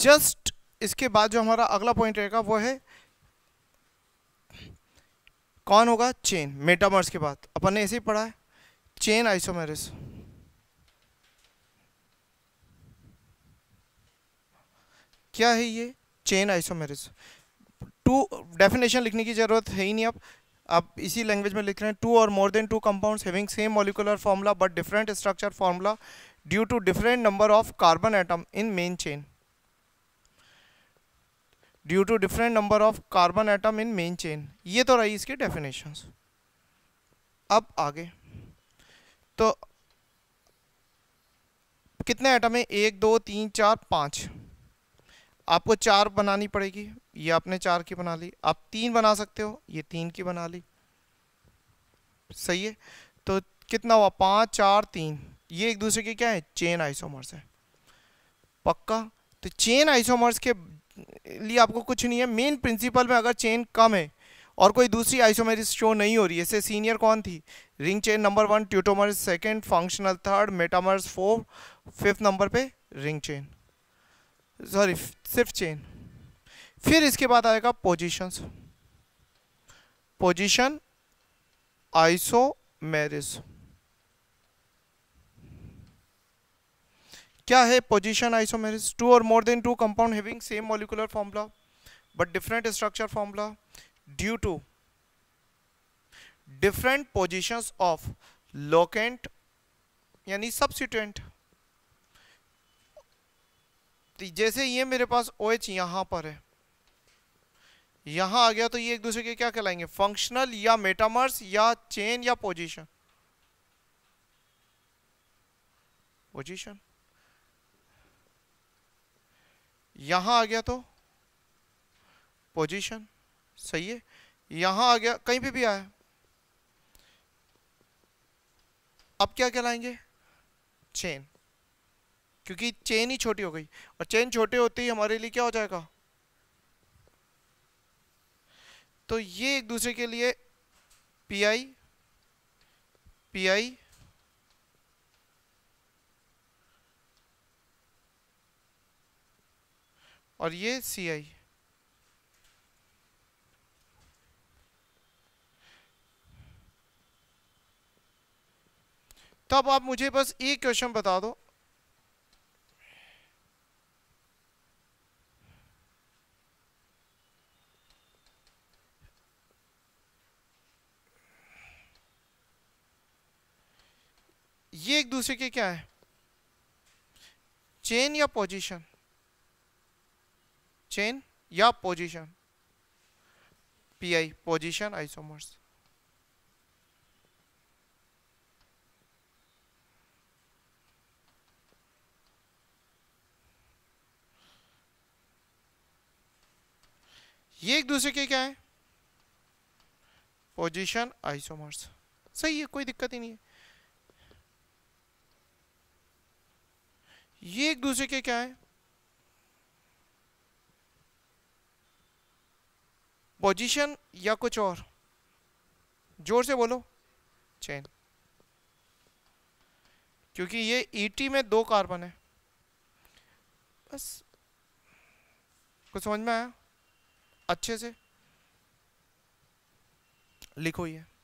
just इसके बाद जो हमारा अगला पॉइंट रहेगा वो है कौन होगा चेन मेटामर्स के बाद अपन ने ऐसे ही पढ़ा है चेन आइसोमेरिस क्या है ये चेन आइसोमेरिस टू डेफिनेशन लिखने की ज़रूरत है ही नहीं अब आप इसी लैंग्वेज में लिख रहे हैं टू और more than two compounds having same molecular formula but different structure formula due to different number of carbon atom in main chain due to different number of carbon atom in main chain ये तो रही इसकी definition अब आगे तो कितने atom है एक दो तीन चार पाँच आपको चार बनानी पड़ेगी ये आपने चार की बना ली आप तीन बना सकते हो ये तीन की बना ली सही है तो कितना हुआ पाँच चार तीन ये एक दूसरे के क्या है चेन आइसोमर्स है पक्का तो चेन आइसोमर्स के लिए आपको कुछ नहीं है मेन प्रिंसिपल में अगर चेन कम है और कोई दूसरी आइसोमेरिस शो नहीं हो रही है सीनियर कौन थी ring chain number one tautomers second functional third metamers four fifth number पे रिंग चेन सॉरी सिर्फ चेन फिर इसके बाद आएगा पोजिशन पोजिशन आइसोमेरिस क्या है पोजिशन आइसोमेरिस टू और more than two compound having same molecular formula but different structure formula due to different position of locant यानी सब्सिटेंट तो जैसे ये मेरे पास ओ OH यहां पर है यहां आ गया तो ये एक दूसरे के क्या कहलाएंगे फंक्शनल या मेटामर्स या चेन या पोजिशन पोजिशन यहां आ गया तो पोजीशन सही है यहां आ गया कहीं पे भी आया अब क्या कहलाएंगे चेन क्योंकि चेन ही छोटी हो गई और चेन छोटे होते ही हमारे लिए क्या हो जाएगा तो ये एक दूसरे के लिए पी आई पी आई और ये सी आई तब आप मुझे बस एक क्वेश्चन बता दो ये एक दूसरे के क्या है चेन या पोजीशन चेन या पोजीशन पीआई पोजीशन आइसोमर्स ये एक दूसरे के क्या है पोजीशन आइसोमर्स सही है कोई दिक्कत ही नहीं है ये एक दूसरे के क्या है पोजीशन या कुछ और जोर से बोलो चेन क्योंकि ये ईटी e में दो कार्बन है बस कुछ समझ में आया अच्छे से लिखो ये